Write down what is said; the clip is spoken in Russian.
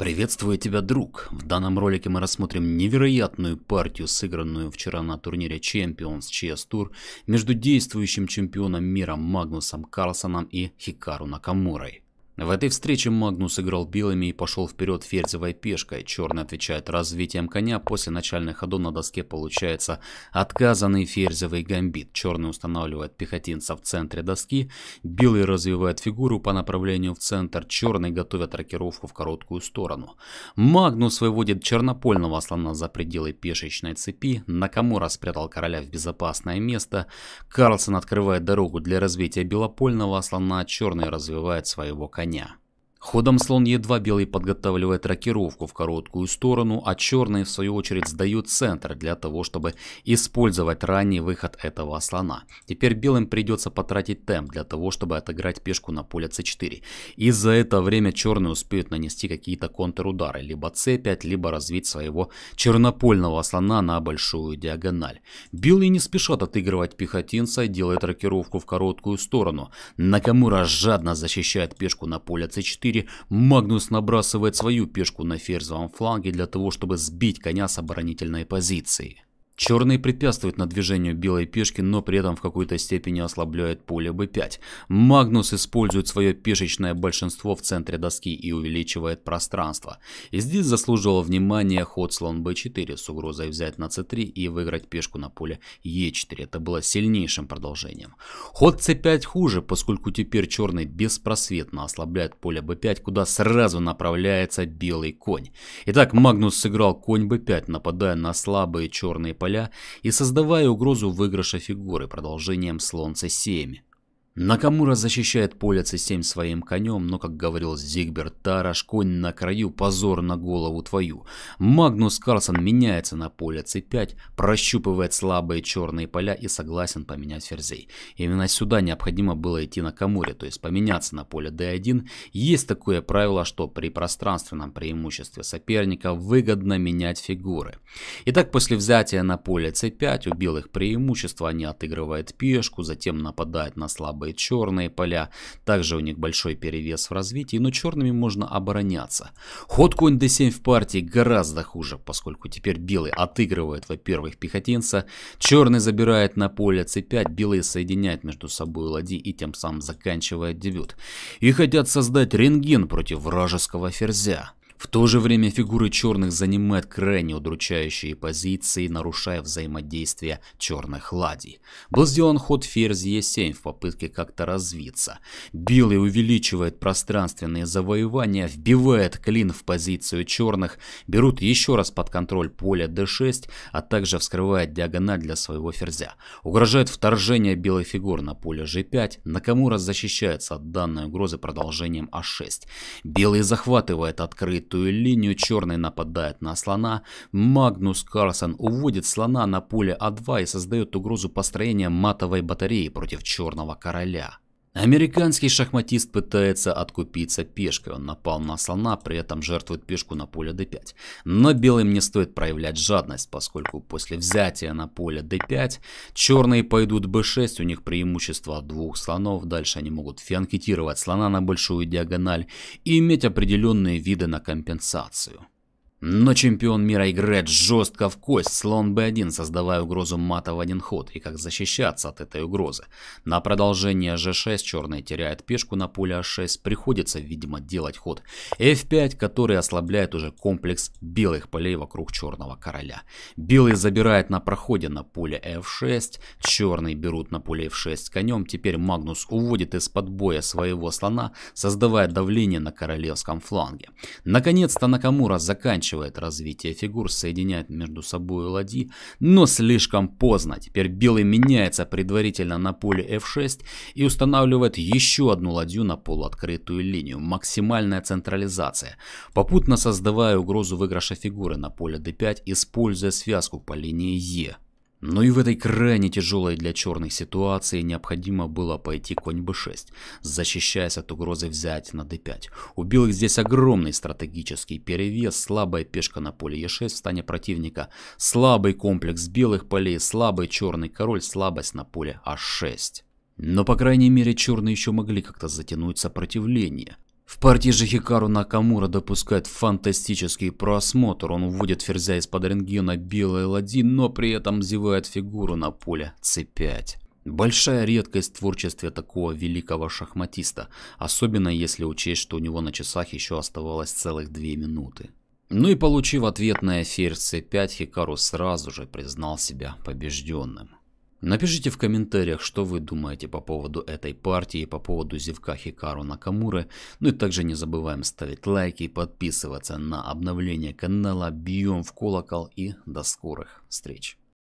Приветствую тебя, друг! В данном ролике мы рассмотрим невероятную партию, сыгранную вчера на турнире Champions CS Tour между действующим чемпионом мира Магнусом Карлсоном и Хикару Накамурой. В этой встрече Магнус играл белыми и пошел вперед ферзевой пешкой. Черный отвечает развитием коня, после начальных ходов на доске получается отказанный ферзевый гамбит. Черный устанавливает пехотинца в центре доски, белый развивает фигуру по направлению в центр, черный готовит рокировку в короткую сторону. Магнус выводит чернопольного слона за пределы пешечной цепи, Накамура спрятал короля в безопасное место, Карлсон открывает дорогу для развития белопольного слона, черный развивает своего коня коня. Ходом слон Е2 белый подготавливает рокировку в короткую сторону, а черные в свою очередь сдают центр для того, чтобы использовать ранний выход этого слона. Теперь белым придется потратить темп для того, чтобы отыграть пешку на поле c4. И за это время черные успеют нанести какие-то контрудары, либо c5, либо развить своего чернопольного слона на большую диагональ. Белые не спешат отыгрывать пехотинца и делают рокировку в короткую сторону. Накамура жадно защищает пешку на поле c4 эфире Магнус набрасывает свою пешку на ферзовом фланге для того, чтобы сбить коня с оборонительной позиции. Черные препятствуют на движению белой пешки, но при этом в какой-то степени ослабляют поле b5. Магнус использует свое пешечное большинство в центре доски и увеличивает пространство. И здесь заслуживал внимания ход слон b4 с угрозой взять на c3 и выиграть пешку на поле e4. Это было сильнейшим продолжением. Ход c5 хуже, поскольку теперь черный беспросветно ослабляет поле b5, куда сразу направляется белый конь. Итак, Магнус сыграл конь b5, нападая на слабые черные поля поля и создавая угрозу выигрыша фигуры продолжением слонца 7. Накамура защищает поле C7 своим конем, но, как говорил Зигберт Тараш, конь на краю, позор на голову твою. Магнус Карлсон меняется на поле C5, прощупывает слабые черные поля и согласен поменять ферзей. Именно сюда необходимо было идти на Камуре, то есть поменяться на поле D1. Есть такое правило, что при пространственном преимуществе соперника выгодно менять фигуры. Итак, после взятия на поле C5 у белых преимущество, они отыгрывают пешку, затем нападают на слабые слабые, черные поля. Также у них большой перевес в развитии, но черными можно обороняться. Ход конь d7 в партии гораздо хуже, поскольку теперь белый отыгрывает, во-первых, пехотинца, черный забирает на поле c5, белые соединяют между собой ладьи и тем самым заканчивает дебют. И хотят создать рентген против вражеского ферзя. В то же время фигуры черных занимают крайне удручающие позиции, нарушая взаимодействие черных ладей. Был сделан ход ферзь Е7 в попытке как-то развиться. Белый увеличивает пространственные завоевания, вбивает клин в позицию черных, берут еще раз под контроль поле d6, а также вскрывает диагональ для своего ферзя. Угрожает вторжение белой фигур на поле g5, Накамура защищается от данной угрозы продолжением а6. Белый захватывает открытый выбитую линию, черный нападает на слона, Магнус Карлсон уводит слона на поле А2 и создает угрозу построения матовой батареи против черного короля. Американский шахматист пытается откупиться пешкой, он напал на слона, при этом жертвует пешку на поле d5. Но белым не стоит проявлять жадность, поскольку после взятия на поле d5 черные пойдут b6, у них преимущество двух слонов, дальше они могут фианкетировать слона на большую диагональ и иметь определенные виды на компенсацию. Но чемпион мира играет жестко в кость, слон b1, создавая угрозу мата в один ход, и как защищаться от этой угрозы. На продолжение g6 черный теряет пешку на поле h а 6 приходится, видимо, делать ход f5, который ослабляет уже комплекс белых полей вокруг черного короля. Белый забирает на проходе на поле f6, черный берут на поле f6 конем, теперь Магнус уводит из-под боя своего слона, создавая давление на королевском фланге. Наконец-то Накамура заканчивает ограничивает развитие фигур, соединяет между собой ладьи, но слишком поздно. Теперь белый меняется предварительно на поле f6 и устанавливает еще одну ладью на полуоткрытую линию. Максимальная централизация. Попутно создавая угрозу выигрыша фигуры на поле d5, используя связку по линии e. Но ну и в этой крайне тяжелой для черной ситуации необходимо было пойти конь b6, защищаясь от угрозы взять на d5. У белых здесь огромный стратегический перевес, слабая пешка на поле e6 в стане противника, слабый комплекс белых полей, слабый черный король, слабость на поле a6. Но по крайней мере черные еще могли как-то затянуть сопротивление. В партии же Хикару Накамура допускает фантастический просмотр. Он уводит ферзя из-под рентгена белой ладьи, но при этом зевает фигуру на поле c5. Большая редкость в творчестве такого великого шахматиста, особенно если учесть, что у него на часах еще оставалось целых две минуты. Ну и получив ответное ферзь c5, Хикару сразу же признал себя побежденным. Напишите в комментариях, что вы думаете по поводу этой партии, по поводу зевка Хикару Накамуры. Ну и также не забываем ставить лайки и подписываться на обновление канала. Бьем в колокол и до скорых встреч.